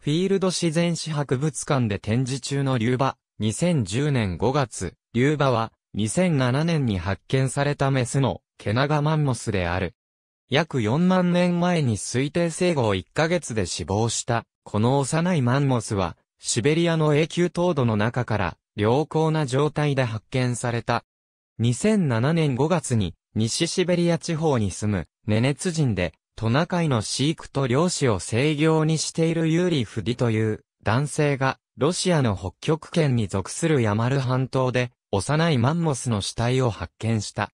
フィールド自然史博物館で展示中の竜馬、2010年5月、竜馬は、2007年に発見されたメスの、ケナガマンモスである。約4万年前に推定生後1ヶ月で死亡した、この幼いマンモスは、シベリアの永久凍土の中から、良好な状態で発見された。2007年5月に、西シベリア地方に住む、ネネツ人で、トナカイの飼育と漁師を制業にしているユーリ・フディという男性がロシアの北極圏に属するヤマル半島で幼いマンモスの死体を発見した。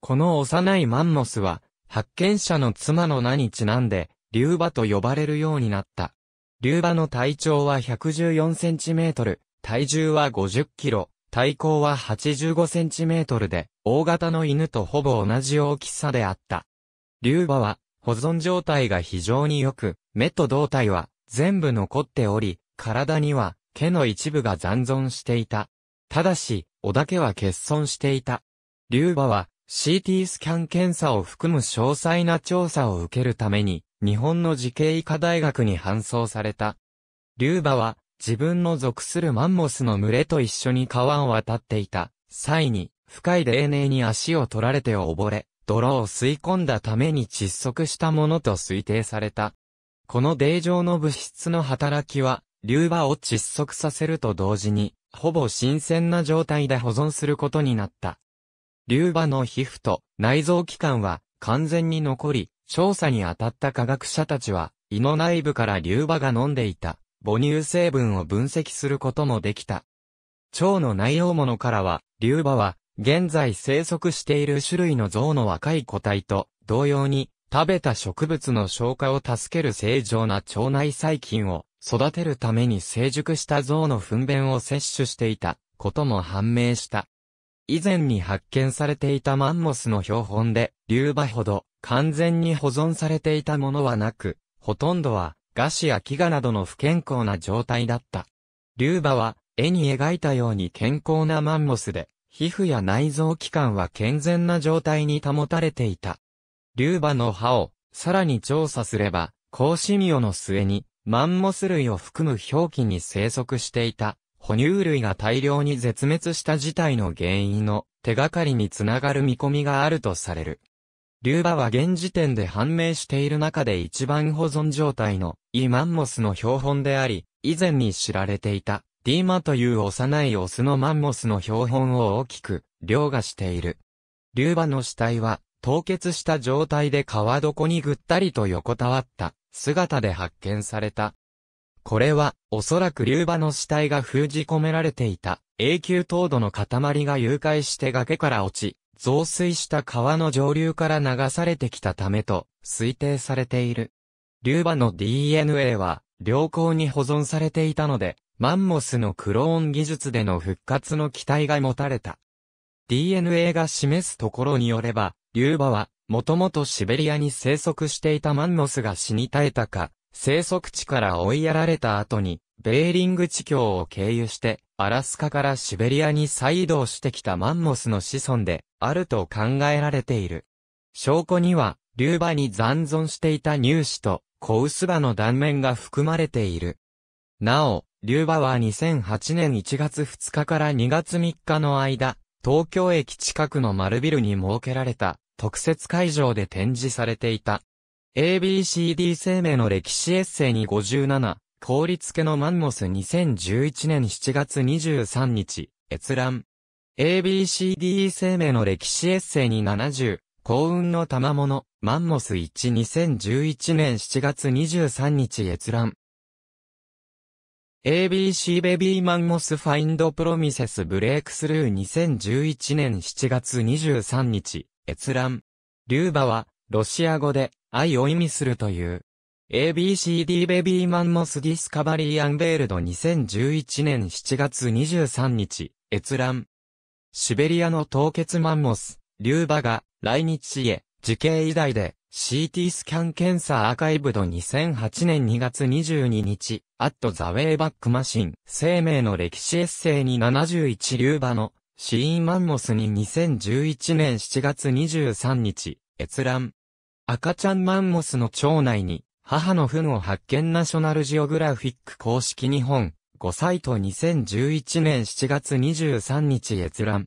この幼いマンモスは発見者の妻の名にちなんで竜馬と呼ばれるようになった。竜馬の体長は114センチメートル、体重は50キロ、体高は85センチメートルで、大型の犬とほぼ同じ大きさであった。竜馬は保存状態が非常に良く、目と胴体は全部残っており、体には毛の一部が残存していた。ただし、織だけは欠損していた。龍馬は CT スキャン検査を含む詳細な調査を受けるために、日本の慈恵医科大学に搬送された。龍馬は自分の属するマンモスの群れと一緒に川を渡っていた際に、深い霊泞に足を取られて溺れ、泥を吸い込んだために窒息したものと推定された。この泥状の物質の働きは、流場を窒息させると同時に、ほぼ新鮮な状態で保存することになった。流場の皮膚と内臓器官は完全に残り、調査に当たった科学者たちは、胃の内部から流場が飲んでいた母乳成分を分析することもできた。腸の内容物からは、流場は現在生息している種類の象の若い個体と同様に食べた植物の消化を助ける正常な腸内細菌を育てるために成熟した象の糞便を摂取していたことも判明した。以前に発見されていたマンモスの標本で竜馬ほど完全に保存されていたものはなく、ほとんどは餓死や飢餓などの不健康な状態だった。竜馬は絵に描いたように健康なマンモスで皮膚や内臓器官は健全な状態に保たれていた。竜馬の歯をさらに調査すれば、甲シミオの末にマンモス類を含む表記に生息していた哺乳類が大量に絶滅した事態の原因の手がかりにつながる見込みがあるとされる。竜馬は現時点で判明している中で一番保存状態のイマンモスの標本であり、以前に知られていたディーマという幼いオスのマンモスの標本を大きく、凌駕している。竜馬の死体は、凍結した状態で川床にぐったりと横たわった、姿で発見された。これは、おそらく竜馬の死体が封じ込められていた、永久凍土の塊が融解して崖から落ち、増水した川の上流から流されてきたためと、推定されている。竜馬の DNA は、良好に保存されていたので、マンモスのクローン技術での復活の期待が持たれた。DNA が示すところによれば、リューバは、もともとシベリアに生息していたマンモスが死に絶えたか、生息地から追いやられた後に、ベーリング地峡を経由して、アラスカからシベリアに再移動してきたマンモスの子孫で、あると考えられている。証拠には、リューバに残存していた乳歯と、子薄歯の断面が含まれている。なお、リューバは2008年1月2日から2月3日の間、東京駅近くの丸ビルに設けられた特設会場で展示されていた。ABCD 生命の歴史エッセイに57、凍り付けのマンモス2011年7月23日、閲覧。ABCD 生命の歴史エッセイに70、幸運の賜物、マンモス1 2011年7月23日閲覧。ABC ベビーマンモスファインドプロミセスブレイクスルー2011年7月23日、閲覧。リューバは、ロシア語で、愛を意味するという。ABCD ベビーマンモスディスカバリーアンベールド2011年7月23日、閲覧。シベリアの凍結マンモス、リューバが、来日しへ、時系以来で、CT スキャン検査アーカイブド2008年2月22日、アットザウェイバックマシン、生命の歴史エッセイに71流馬の、シーンマンモスに2011年7月23日、閲覧。赤ちゃんマンモスの腸内に、母の糞を発見ナショナルジオグラフィック公式日本、5サイト2011年7月23日閲覧。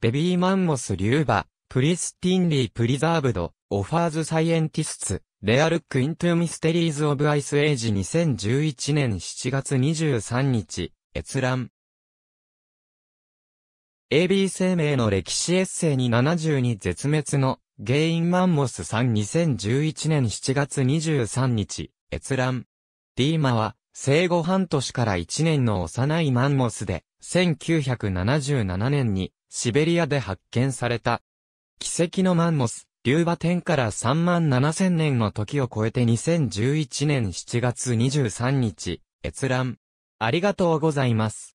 ベビーマンモスリューバ、プリスティンリープリザーブド、オファーズサイエンティスツ、レアルックイントゥミステリーズオブアイスエイジ2011年7月23日、閲覧。AB 生命の歴史エッセイに72絶滅のゲイン・マンモス3 2011年7月23日、閲覧。ディーマは生後半年から1年の幼いマンモスで1977年にシベリアで発見された奇跡のマンモス、龍馬天から3万7千年の時を超えて2011年7月23日、閲覧。ありがとうございます。